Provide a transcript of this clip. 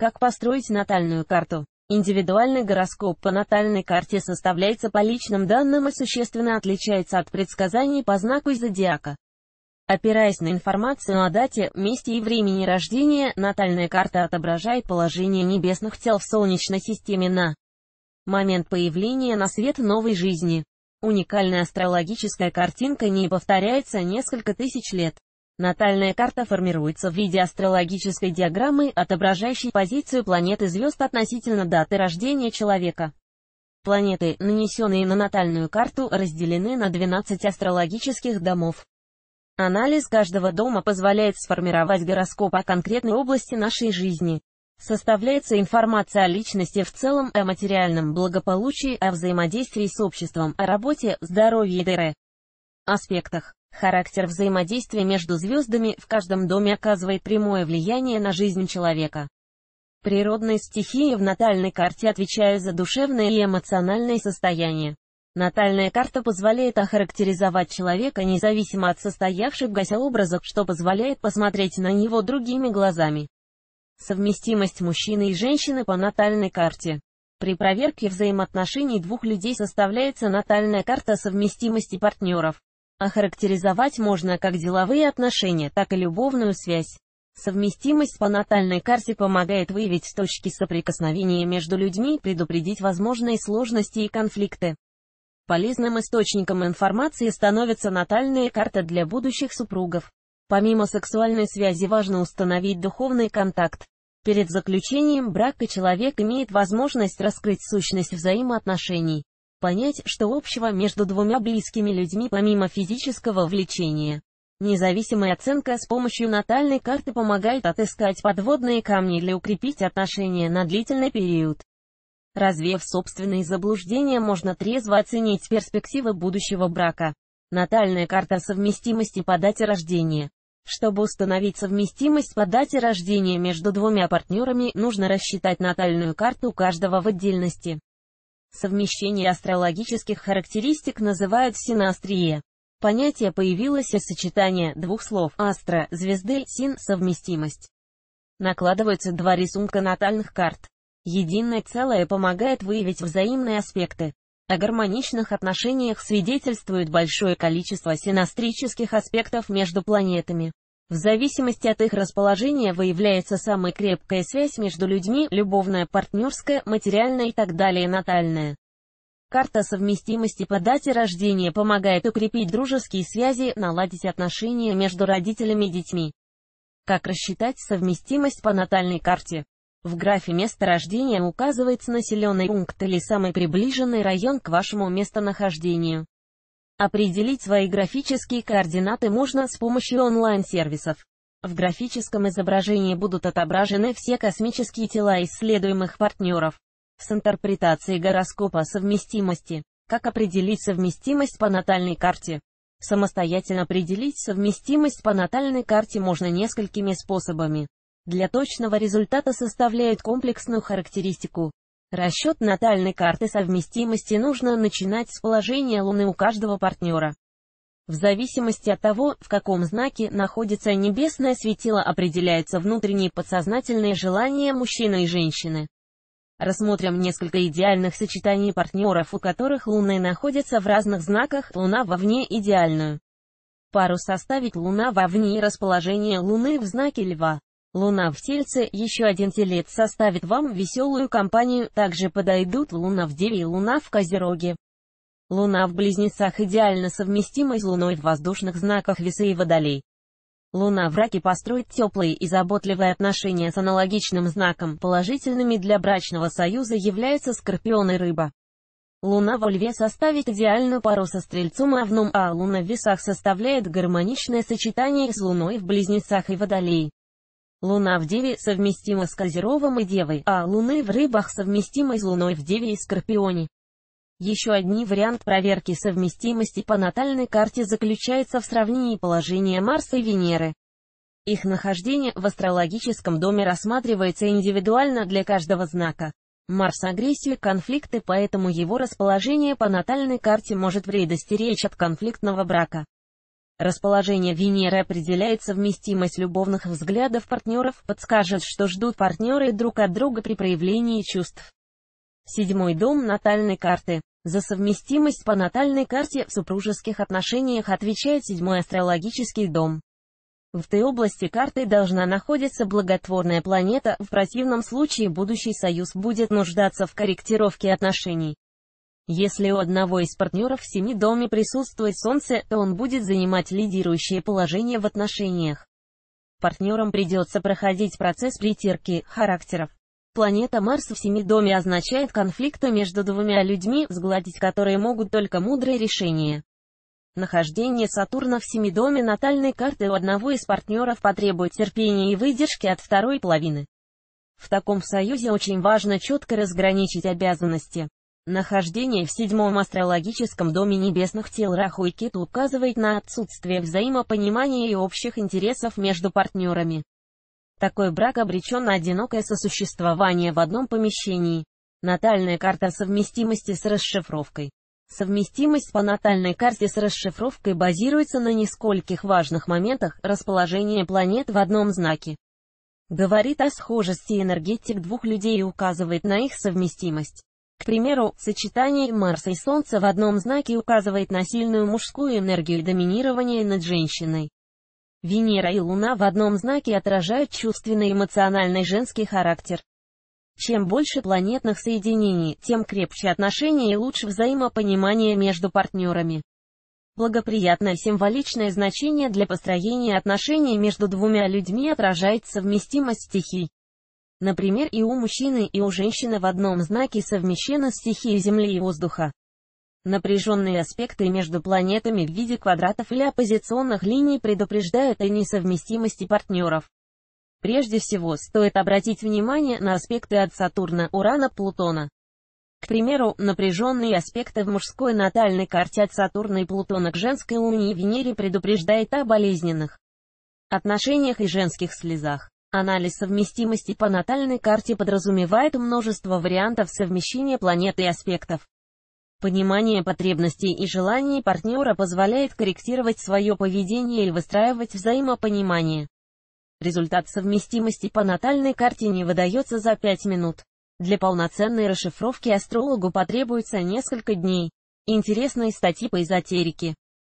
Как построить натальную карту? Индивидуальный гороскоп по натальной карте составляется по личным данным и существенно отличается от предсказаний по знаку зодиака. Опираясь на информацию о дате, месте и времени рождения, натальная карта отображает положение небесных тел в Солнечной системе на момент появления на свет новой жизни. Уникальная астрологическая картинка не повторяется несколько тысяч лет. Натальная карта формируется в виде астрологической диаграммы, отображающей позицию планеты звезд относительно даты рождения человека. Планеты, нанесенные на натальную карту, разделены на 12 астрологических домов. Анализ каждого дома позволяет сформировать гороскоп о конкретной области нашей жизни. Составляется информация о личности в целом, о материальном благополучии, о взаимодействии с обществом, о работе, здоровье и т.р. аспектах. Характер взаимодействия между звездами в каждом доме оказывает прямое влияние на жизнь человека. Природные стихии в натальной карте отвечают за душевное и эмоциональное состояние. Натальная карта позволяет охарактеризовать человека независимо от состоявшихся образов, что позволяет посмотреть на него другими глазами. Совместимость мужчины и женщины по натальной карте. При проверке взаимоотношений двух людей составляется натальная карта совместимости партнеров. Охарактеризовать можно как деловые отношения, так и любовную связь. Совместимость по натальной карте помогает выявить точки соприкосновения между людьми и предупредить возможные сложности и конфликты. Полезным источником информации становится натальная карта для будущих супругов. Помимо сексуальной связи важно установить духовный контакт. Перед заключением брака человек имеет возможность раскрыть сущность взаимоотношений понять, что общего между двумя близкими людьми помимо физического влечения. Независимая оценка с помощью натальной карты помогает отыскать подводные камни или укрепить отношения на длительный период. Развев собственные заблуждения, можно трезво оценить перспективы будущего брака. Натальная карта совместимости по дате рождения. Чтобы установить совместимость по дате рождения между двумя партнерами, нужно рассчитать натальную карту каждого в отдельности. Совмещение астрологических характеристик называют синастрия. Понятие появилось из сочетания двух слов «астра» — звезды, «син» — совместимость. Накладываются два рисунка натальных карт. Единое целое помогает выявить взаимные аспекты. О гармоничных отношениях свидетельствует большое количество синастрических аспектов между планетами. В зависимости от их расположения выявляется самая крепкая связь между людьми, любовная, партнерская, материальная и так далее, натальная. Карта совместимости по дате рождения помогает укрепить дружеские связи, наладить отношения между родителями и детьми. Как рассчитать совместимость по натальной карте? В графе место рождения указывается населенный пункт или самый приближенный район к вашему местонахождению. Определить свои графические координаты можно с помощью онлайн-сервисов. В графическом изображении будут отображены все космические тела исследуемых партнеров. С интерпретацией гороскопа совместимости. Как определить совместимость по натальной карте? Самостоятельно определить совместимость по натальной карте можно несколькими способами. Для точного результата составляют комплексную характеристику. Расчет натальной карты совместимости нужно начинать с положения Луны у каждого партнера. В зависимости от того, в каком знаке находится небесное светило, определяются внутренние подсознательные желания мужчины и женщины. Рассмотрим несколько идеальных сочетаний партнеров, у которых Луны находятся в разных знаках, Луна вовне идеальную. Пару составить Луна вовне и расположение Луны в знаке Льва. Луна в Тельце, еще один телец составит вам веселую компанию, также подойдут Луна в Деве и Луна в Козероге. Луна в Близнецах идеально совместима с Луной в воздушных знаках Весы и Водолей. Луна в Раке построит теплые и заботливые отношения с аналогичным знаком, положительными для брачного союза является Скорпион и Рыба. Луна во Льве составит идеальную пару со Стрельцом и Овном, а Луна в Весах составляет гармоничное сочетание с Луной в Близнецах и Водолей. Луна в Деве совместима с Козеровым и Девой, а Луны в Рыбах совместима с Луной в Деве и Скорпионе. Еще один вариант проверки совместимости по натальной карте заключается в сравнении положения Марса и Венеры. Их нахождение в астрологическом доме рассматривается индивидуально для каждого знака. Марс – агрессия, конфликты, поэтому его расположение по натальной карте может предостеречь от конфликтного брака. Расположение Венеры определяет совместимость любовных взглядов партнеров, подскажет, что ждут партнеры друг от друга при проявлении чувств. Седьмой дом натальной карты. За совместимость по натальной карте в супружеских отношениях отвечает седьмой астрологический дом. В этой области карты должна находиться благотворная планета, в противном случае будущий союз будет нуждаться в корректировке отношений. Если у одного из партнеров в семи доме присутствует Солнце, то он будет занимать лидирующее положение в отношениях. Партнерам придется проходить процесс притирки характеров. Планета Марс в семи доме означает конфликты между двумя людьми, сгладить которые могут только мудрые решения. Нахождение Сатурна в семидоме натальной карты у одного из партнеров потребует терпения и выдержки от второй половины. В таком союзе очень важно четко разграничить обязанности. Нахождение в седьмом астрологическом доме небесных тел Раху и Рахуйкит указывает на отсутствие взаимопонимания и общих интересов между партнерами. Такой брак обречен на одинокое сосуществование в одном помещении. Натальная карта совместимости с расшифровкой. Совместимость по натальной карте с расшифровкой базируется на нескольких важных моментах расположения планет в одном знаке. Говорит о схожести энергетик двух людей и указывает на их совместимость. К примеру, сочетание Марса и Солнца в одном знаке указывает на сильную мужскую энергию и доминирование над женщиной. Венера и Луна в одном знаке отражают чувственный эмоциональный женский характер. Чем больше планетных соединений, тем крепче отношения и лучше взаимопонимание между партнерами. Благоприятное символичное значение для построения отношений между двумя людьми отражает совместимость стихий. Например, и у мужчины, и у женщины в одном знаке совмещены стихии Земли и воздуха. Напряженные аспекты между планетами в виде квадратов или оппозиционных линий предупреждают о несовместимости партнеров. Прежде всего, стоит обратить внимание на аспекты от Сатурна, Урана, Плутона. К примеру, напряженные аспекты в мужской натальной карте от Сатурна и Плутона к женской луне и Венере предупреждает о болезненных отношениях и женских слезах. Анализ совместимости по натальной карте подразумевает множество вариантов совмещения планет и аспектов. Понимание потребностей и желаний партнера позволяет корректировать свое поведение и выстраивать взаимопонимание. Результат совместимости по натальной карте не выдается за 5 минут. Для полноценной расшифровки астрологу потребуется несколько дней. Интересные статьи по эзотерике.